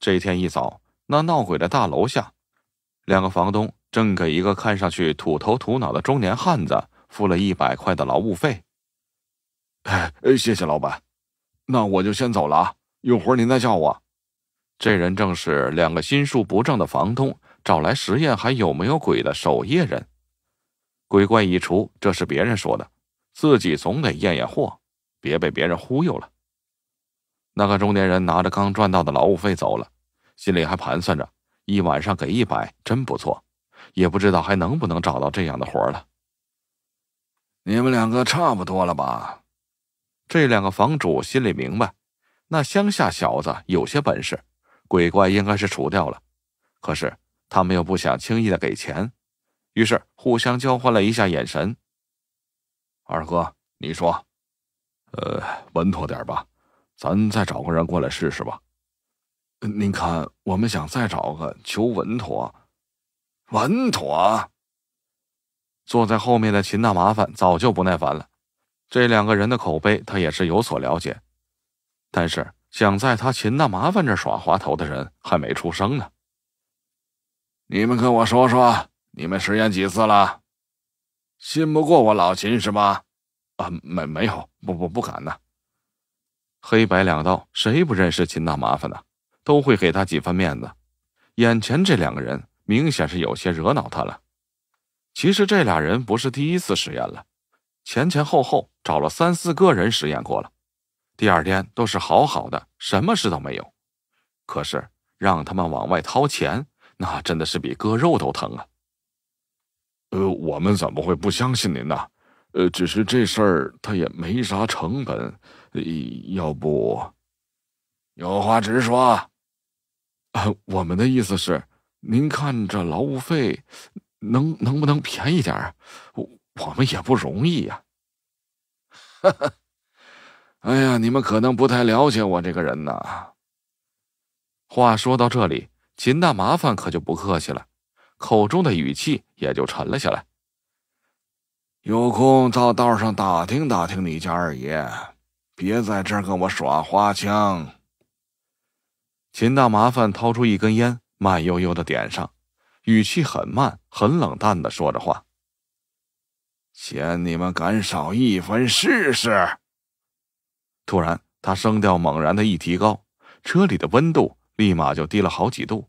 这天一早，那闹鬼的大楼下，两个房东正给一个看上去土头土脑的中年汉子付了一百块的劳务费。哎，谢谢老板，那我就先走了啊，有活您再叫我。这人正是两个心术不正的房东找来实验还有没有鬼的守夜人。鬼怪一除，这是别人说的，自己总得验验货，别被别人忽悠了。那个中年人拿着刚赚到的劳务费走了，心里还盘算着一晚上给一百真不错，也不知道还能不能找到这样的活了。你们两个差不多了吧？这两个房主心里明白，那乡下小子有些本事，鬼怪应该是除掉了，可是他们又不想轻易的给钱，于是互相交换了一下眼神。二哥，你说，呃，稳妥点吧。咱再找个人过来试试吧。您看，我们想再找个求稳妥，稳妥。坐在后面的秦大麻烦早就不耐烦了。这两个人的口碑他也是有所了解，但是想在他秦大麻烦这耍滑头的人还没出生呢。你们跟我说说，你们实验几次了？信不过我老秦是吧？啊，没没有，不不不敢呢。黑白两道，谁不认识秦大麻烦呢？都会给他几分面子。眼前这两个人明显是有些惹恼他了。其实这俩人不是第一次实验了，前前后后找了三四个人实验过了。第二天都是好好的，什么事都没有。可是让他们往外掏钱，那真的是比割肉都疼啊！呃，我们怎么会不相信您呢？呃，只是这事儿他也没啥成本。要不，有话直说。我们的意思是，您看这劳务费能能不能便宜点儿？我我们也不容易呀。哈哈，哎呀，你们可能不太了解我这个人呐。话说到这里，秦大麻烦可就不客气了，口中的语气也就沉了下来。有空到道上打听打听你家二爷。别在这儿跟我耍花枪！秦大麻烦掏出一根烟，慢悠悠的点上，语气很慢、很冷淡的说着话：“嫌你们敢少一分试试？”突然，他声调猛然的一提高，车里的温度立马就低了好几度，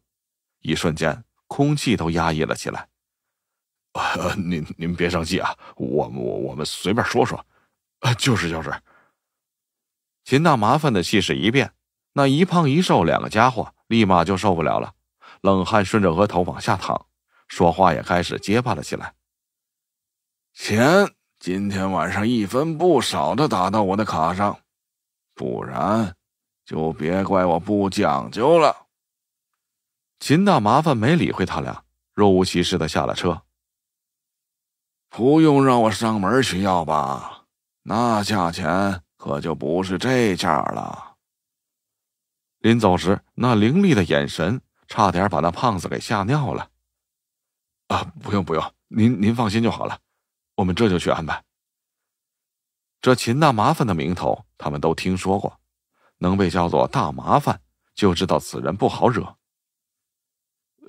一瞬间空气都压抑了起来。“您您别生气啊，我们我我们随便说说，呃，就是就是。”秦大麻烦的气势一变，那一胖一瘦两个家伙立马就受不了了，冷汗顺着额头往下淌，说话也开始结巴了起来。钱今天晚上一分不少的打到我的卡上，不然就别怪我不讲究了。秦大麻烦没理会他俩，若无其事的下了车。不用让我上门去要吧？那价钱。可就不是这价了。临走时，那凌厉的眼神差点把那胖子给吓尿了。啊，不用不用，您您放心就好了，我们这就去安排。这秦大麻烦的名头，他们都听说过，能被叫做大麻烦，就知道此人不好惹。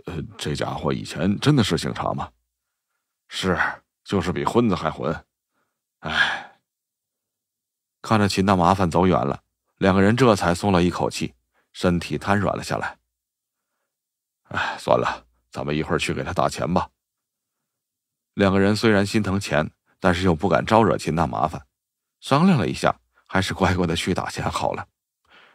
呃，这家伙以前真的是姓常吗？是，就是比混子还混。哎。看着秦大麻烦走远了，两个人这才松了一口气，身体瘫软了下来。哎，算了，咱们一会儿去给他打钱吧。两个人虽然心疼钱，但是又不敢招惹秦大麻烦，商量了一下，还是乖乖的去打钱好了。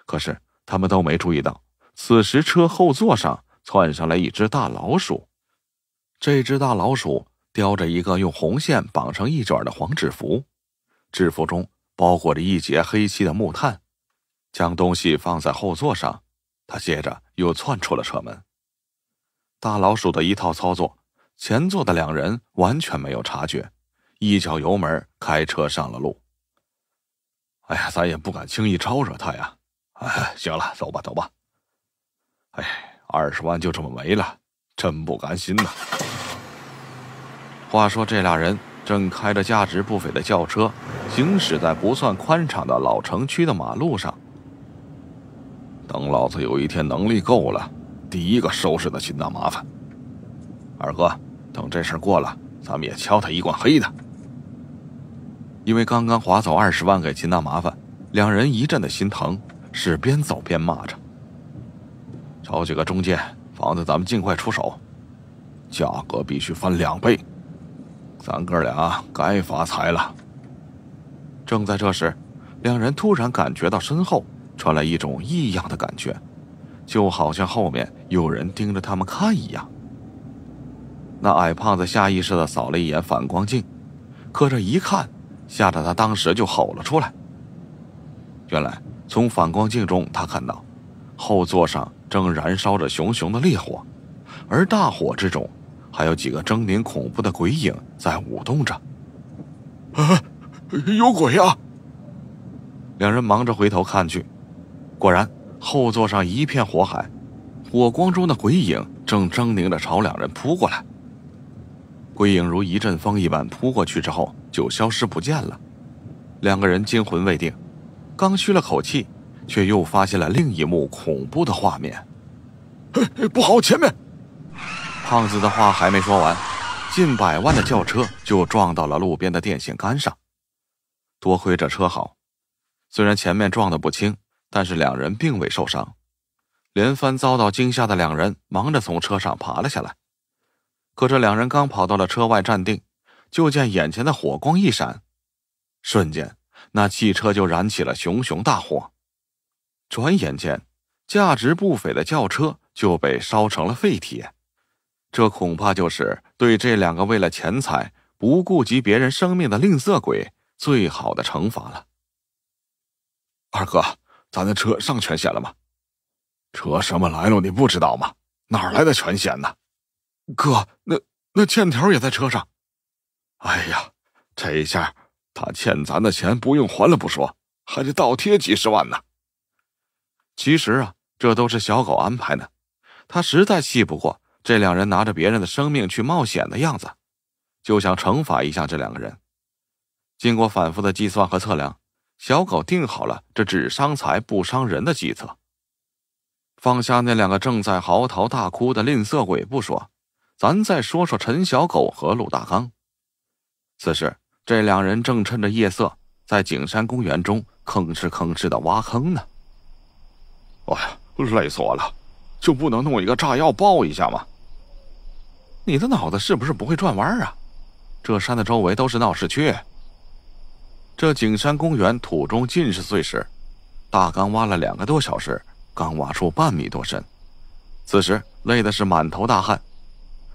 可是他们都没注意到，此时车后座上窜上来一只大老鼠，这只大老鼠叼着一个用红线绑成一卷的黄纸符，纸符中。包裹着一截黑漆的木炭，将东西放在后座上，他接着又窜出了车门。大老鼠的一套操作，前座的两人完全没有察觉，一脚油门开车上了路。哎呀，咱也不敢轻易招惹他呀！哎，行了，走吧，走吧。哎，二十万就这么没了，真不甘心呐。话说这俩人。正开着价值不菲的轿车，行驶在不算宽敞的老城区的马路上。等老子有一天能力够了，第一个收拾的秦大麻烦。二哥，等这事过了，咱们也敲他一罐黑的。因为刚刚划走二十万给秦大麻烦，两人一阵的心疼，是边走边骂着：“找几个中介，房子咱们尽快出手，价格必须翻两倍。”咱哥俩该发财了。正在这时，两人突然感觉到身后传来一种异样的感觉，就好像后面有人盯着他们看一样。那矮胖子下意识的扫了一眼反光镜，可这一看，吓得他当时就吼了出来。原来，从反光镜中，他看到后座上正燃烧着熊熊的烈火，而大火之中。还有几个狰狞恐怖的鬼影在舞动着，啊，有鬼呀！两人忙着回头看去，果然后座上一片火海，火光中的鬼影正狰狞的朝两人扑过来。鬼影如一阵风一般扑过去之后就消失不见了，两个人惊魂未定，刚吁了口气，却又发现了另一幕恐怖的画面。哎，不好，前面！胖子的话还没说完，近百万的轿车就撞到了路边的电线杆上。多亏这车好，虽然前面撞得不轻，但是两人并未受伤。连番遭到惊吓的两人忙着从车上爬了下来。可这两人刚跑到了车外站定，就见眼前的火光一闪，瞬间那汽车就燃起了熊熊大火。转眼间，价值不菲的轿车就被烧成了废铁。这恐怕就是对这两个为了钱财不顾及别人生命的吝啬鬼最好的惩罚了。二哥，咱的车上全险了吗？车什么来路你不知道吗？哪来的全险呢？哥，那那欠条也在车上。哎呀，这一下他欠咱的钱不用还了，不说还得倒贴几十万呢。其实啊，这都是小狗安排的，他实在气不过。这两人拿着别人的生命去冒险的样子，就想惩罚一下这两个人。经过反复的计算和测量，小狗定好了这只伤财不伤人的计策。放下那两个正在嚎啕大哭的吝啬鬼不说，咱再说说陈小狗和陆大刚。此时，这两人正趁着夜色在景山公园中吭哧吭哧的挖坑呢。哎呀，累死我了！就不能弄一个炸药爆一下吗？你的脑子是不是不会转弯啊？这山的周围都是闹市区。这景山公园土中尽是碎石，大刚挖了两个多小时，刚挖出半米多深，此时累的是满头大汗，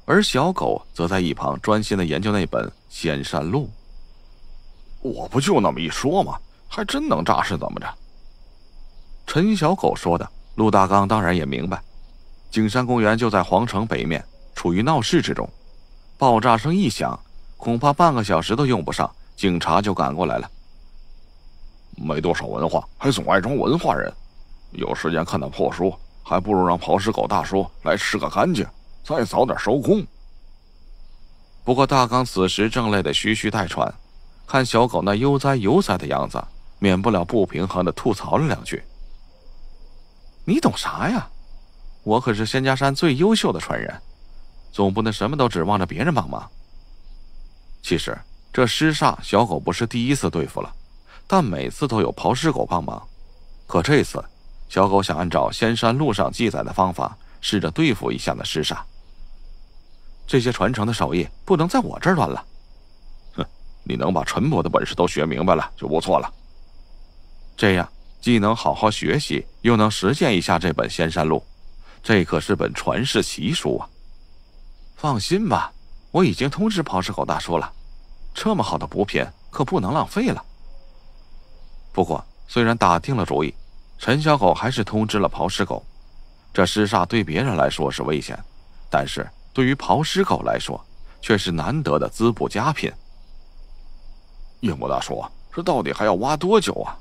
而小狗则在一旁专心的研究那本《仙山路》。我不就那么一说吗？还真能炸是怎么着？陈小狗说的，陆大刚当然也明白，景山公园就在皇城北面。处于闹市之中，爆炸声一响，恐怕半个小时都用不上，警察就赶过来了。没多少文化，还总爱装文化人，有时间看那破书，还不如让刨屎狗大叔来吃个干净，再早点收工。不过大刚此时正累得嘘嘘带喘，看小狗那悠哉悠哉的样子，免不了不平衡的吐槽了两句：“你懂啥呀？我可是仙家山最优秀的传人。”总不能什么都指望着别人帮忙。其实这尸煞小狗不是第一次对付了，但每次都有刨尸狗帮忙。可这次，小狗想按照仙山路上记载的方法，试着对付一下那尸煞。这些传承的手艺不能在我这儿乱了。哼，你能把陈伯的本事都学明白了就不错了。这样既能好好学习，又能实践一下这本仙山录，这可是本传世奇书啊！放心吧，我已经通知刨尸狗大叔了。这么好的补品可不能浪费了。不过，虽然打定了主意，陈小狗还是通知了刨尸狗。这尸煞对别人来说是危险，但是对于刨尸狗来说，却是难得的滋补佳品。叶魔大叔，这到底还要挖多久啊？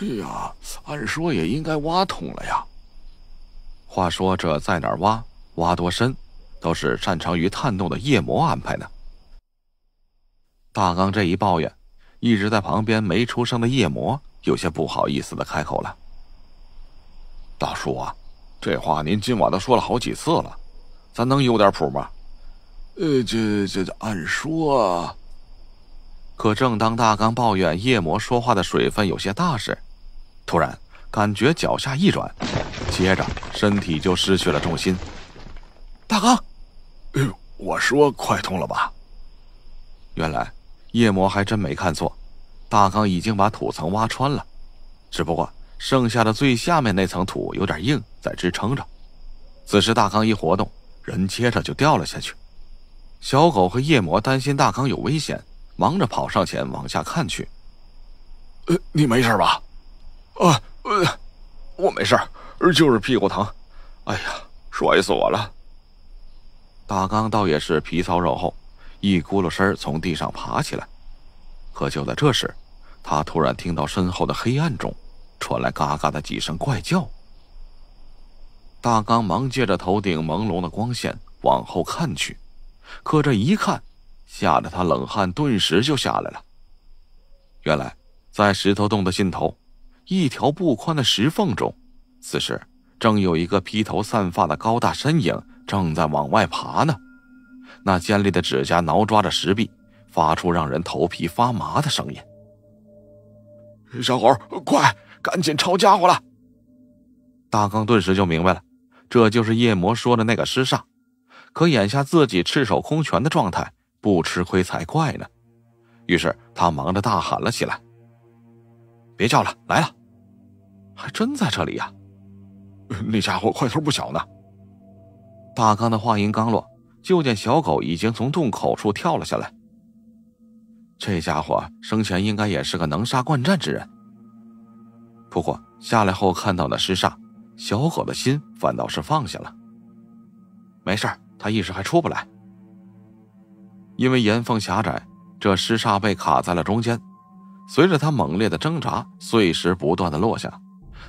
哎呀，按说也应该挖通了呀。话说，这在哪儿挖？挖多深？都是擅长于探洞的夜魔安排呢。大刚这一抱怨，一直在旁边没出声的夜魔有些不好意思的开口了：“大叔啊，这话您今晚都说了好几次了，咱能有点谱吗？”“呃，这这这……按说……”可正当大刚抱怨夜魔说话的水分有些大时，突然感觉脚下一软，接着身体就失去了重心。大刚。哎呦！我说快通了吧。原来夜魔还真没看错，大刚已经把土层挖穿了，只不过剩下的最下面那层土有点硬，在支撑着。此时大刚一活动，人接着就掉了下去。小狗和夜魔担心大刚有危险，忙着跑上前往下看去。呃，你没事吧？啊，我没事，就是屁股疼。哎呀，摔死我了！大刚倒也是皮糙肉厚，一咕噜身从地上爬起来。可就在这时，他突然听到身后的黑暗中传来“嘎嘎”的几声怪叫。大刚忙借着头顶朦胧的光线往后看去，可这一看，吓得他冷汗顿时就下来了。原来，在石头洞的尽头，一条不宽的石缝中，此时正有一个披头散发的高大身影。正在往外爬呢，那尖利的指甲挠抓着石壁，发出让人头皮发麻的声音。小猴，快，赶紧抄家伙了！大刚顿时就明白了，这就是夜魔说的那个尸煞。可眼下自己赤手空拳的状态，不吃亏才怪呢。于是他忙着大喊了起来：“别叫了，来了，还真在这里呀！那 家伙块头不小呢。”大刚的话音刚落，就见小狗已经从洞口处跳了下来。这家伙生前应该也是个能杀惯战之人，不过下来后看到那尸煞，小狗的心反倒是放下了。没事他一时还出不来，因为岩缝狭窄，这尸煞被卡在了中间。随着他猛烈的挣扎，碎石不断的落下，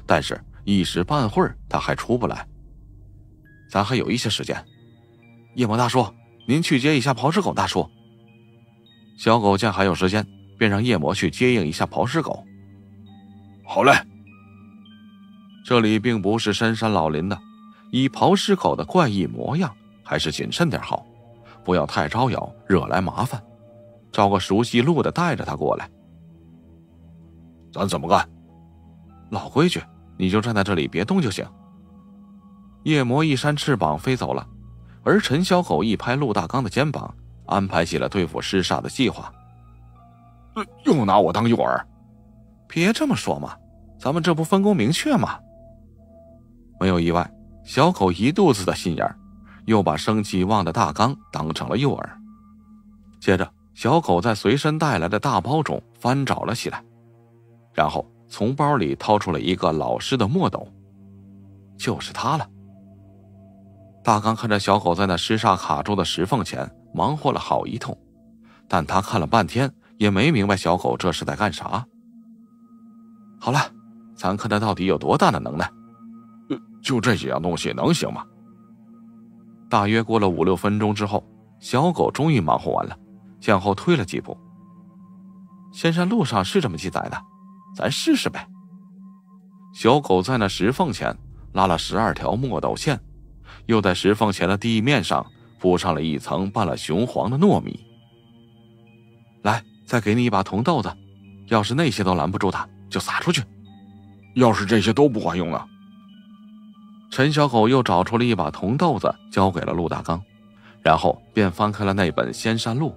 但是一时半会儿他还出不来。咱还有一些时间，夜魔大叔，您去接一下刨尸狗大叔。小狗见还有时间，便让夜魔去接应一下刨尸狗。好嘞。这里并不是深山老林的，以刨尸狗的怪异模样，还是谨慎点好，不要太招摇，惹来麻烦。找个熟悉路的带着他过来。咱怎么干？老规矩，你就站在这里别动就行。夜魔一扇翅膀飞走了，而陈小狗一拍陆大刚的肩膀，安排起了对付尸煞的计划。又拿我当诱饵？别这么说嘛，咱们这不分工明确吗？没有意外，小狗一肚子的心眼，又把生气旺的大刚当成了诱饵。接着，小狗在随身带来的大包中翻找了起来，然后从包里掏出了一个老式的墨斗，就是它了。大刚看着小狗在那石煞卡住的石缝前忙活了好一通，但他看了半天也没明白小狗这是在干啥。好了，咱看他到底有多大的能耐。呃，就这几样东西能行吗？大约过了五六分钟之后，小狗终于忙活完了，向后退了几步。仙山路上是这么记载的，咱试试呗。小狗在那石缝前拉了十二条墨斗线。又在石缝前的地面上铺上了一层拌了雄黄的糯米。来，再给你一把铜豆子，要是那些都拦不住它，就撒出去。要是这些都不管用了，陈小狗又找出了一把铜豆子，交给了陆大刚，然后便翻开了那本《仙山录》。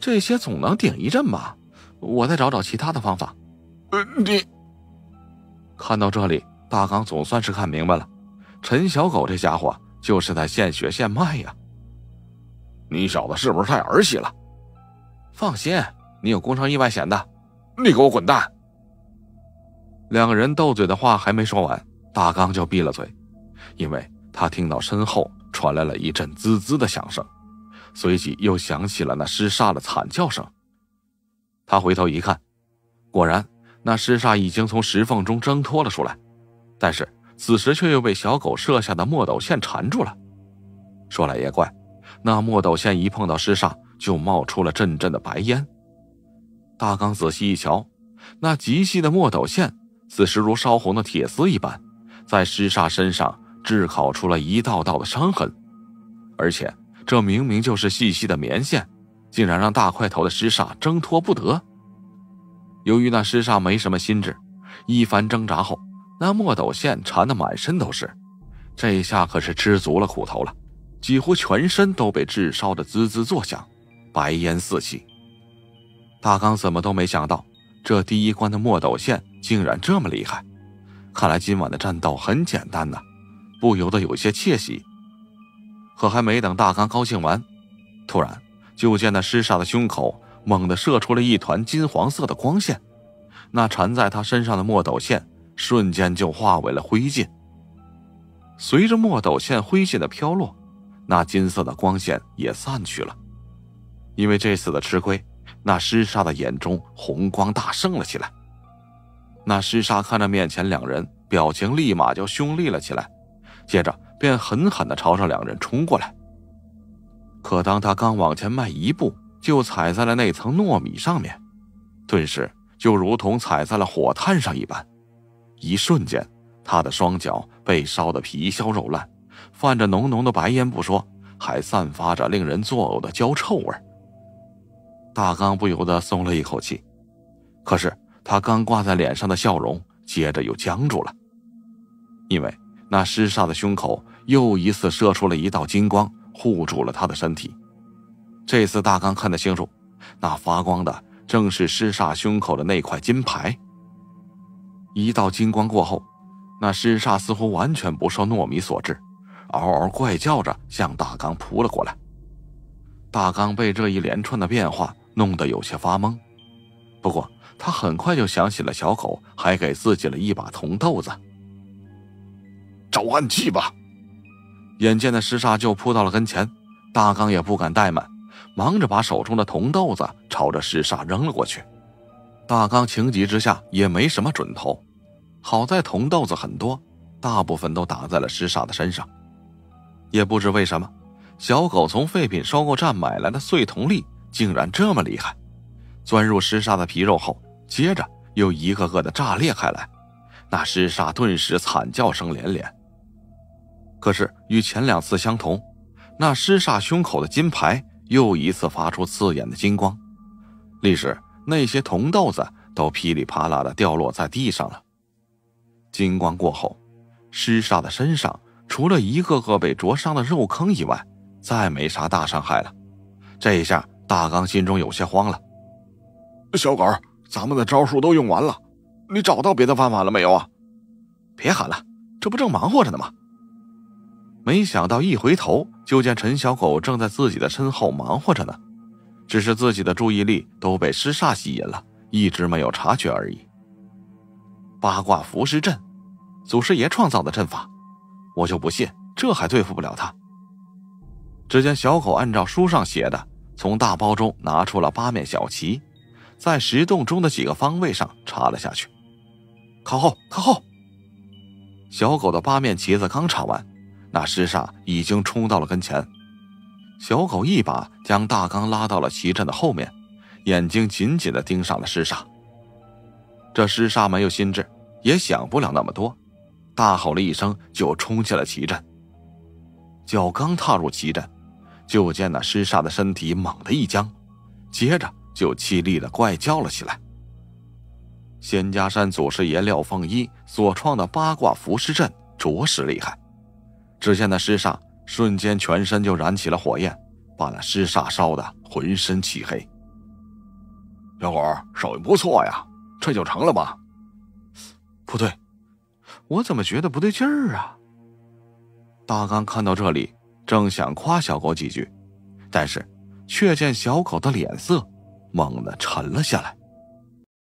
这些总能顶一阵吧？我再找找其他的方法。呃，你看到这里，大刚总算是看明白了。陈小狗这家伙就是在现学现卖呀！你小子是不是太儿戏了？放心，你有工伤意外险的。你给我滚蛋！两个人斗嘴的话还没说完，大刚就闭了嘴，因为他听到身后传来了一阵滋滋的响声，随即又响起了那尸煞的惨叫声。他回头一看，果然那尸煞已经从石缝中挣脱了出来，但是……此时却又被小狗射下的墨斗线缠住了。说来也怪，那墨斗线一碰到尸煞，就冒出了阵阵的白烟。大刚仔细一瞧，那极细的墨斗线，此时如烧红的铁丝一般，在尸煞身上炙烤出了一道道的伤痕。而且这明明就是细细的棉线，竟然让大块头的尸煞挣脱不得。由于那尸煞没什么心智，一番挣扎后。那墨斗线缠得满身都是，这一下可是吃足了苦头了，几乎全身都被炙烧的滋滋作响，白烟四起。大刚怎么都没想到，这第一关的墨斗线竟然这么厉害，看来今晚的战斗很简单呐，不由得有些窃喜。可还没等大刚高兴完，突然就见那尸煞的胸口猛地射出了一团金黄色的光线，那缠在他身上的墨斗线。瞬间就化为了灰烬。随着墨斗线灰烬的飘落，那金色的光线也散去了。因为这次的吃亏，那尸沙的眼中红光大盛了起来。那尸沙看着面前两人，表情立马就凶厉了起来，接着便狠狠地朝着两人冲过来。可当他刚往前迈一步，就踩在了那层糯米上面，顿时就如同踩在了火炭上一般。一瞬间，他的双脚被烧得皮削肉烂，泛着浓浓的白烟不说，还散发着令人作呕的焦臭味。大刚不由得松了一口气，可是他刚挂在脸上的笑容，接着又僵住了，因为那尸煞的胸口又一次射出了一道金光，护住了他的身体。这次大刚看得清楚，那发光的正是尸煞胸口的那块金牌。一道金光过后，那尸煞似乎完全不受糯米所制，嗷嗷怪叫着向大刚扑了过来。大刚被这一连串的变化弄得有些发懵，不过他很快就想起了小狗还给自己了一把铜豆子。找暗器吧！眼见的尸煞就扑到了跟前，大刚也不敢怠慢，忙着把手中的铜豆子朝着尸煞扔了过去。大刚情急之下也没什么准头。好在铜豆子很多，大部分都打在了尸煞的身上。也不知为什么，小狗从废品收购站买来的碎铜粒竟然这么厉害，钻入尸煞的皮肉后，接着又一个个的炸裂开来。那尸煞顿时惨叫声连连。可是与前两次相同，那尸煞胸口的金牌又一次发出刺眼的金光，历史那些铜豆子都噼里啪啦的掉落在地上了。金光过后，尸煞的身上除了一个个被灼伤的肉坑以外，再没啥大伤害了。这一下，大刚心中有些慌了。小狗，咱们的招数都用完了，你找到别的办法了没有啊？别喊了，这不正忙活着呢吗？没想到一回头，就见陈小狗正在自己的身后忙活着呢，只是自己的注意力都被尸煞吸引了，一直没有察觉而已。八卦符石阵。祖师爷创造的阵法，我就不信这还对付不了他。只见小狗按照书上写的，从大包中拿出了八面小旗，在石洞中的几个方位上插了下去。靠后，靠后。小狗的八面旗子刚插完，那尸煞已经冲到了跟前。小狗一把将大刚拉到了旗阵的后面，眼睛紧紧地盯上了尸煞。这尸煞没有心智，也想不了那么多。大吼了一声，就冲进了奇阵。脚刚踏入奇阵，就见那尸煞的身体猛地一僵，接着就凄厉的怪叫了起来。仙家山祖师爷廖凤一所创的八卦伏尸阵着实厉害。只见那尸煞瞬间全身就燃起了火焰，把那尸煞烧得浑身漆黑。小伙手艺不错呀，这就成了吧？不对。我怎么觉得不对劲儿啊？大刚看到这里，正想夸小狗几句，但是却见小狗的脸色猛地沉了下来。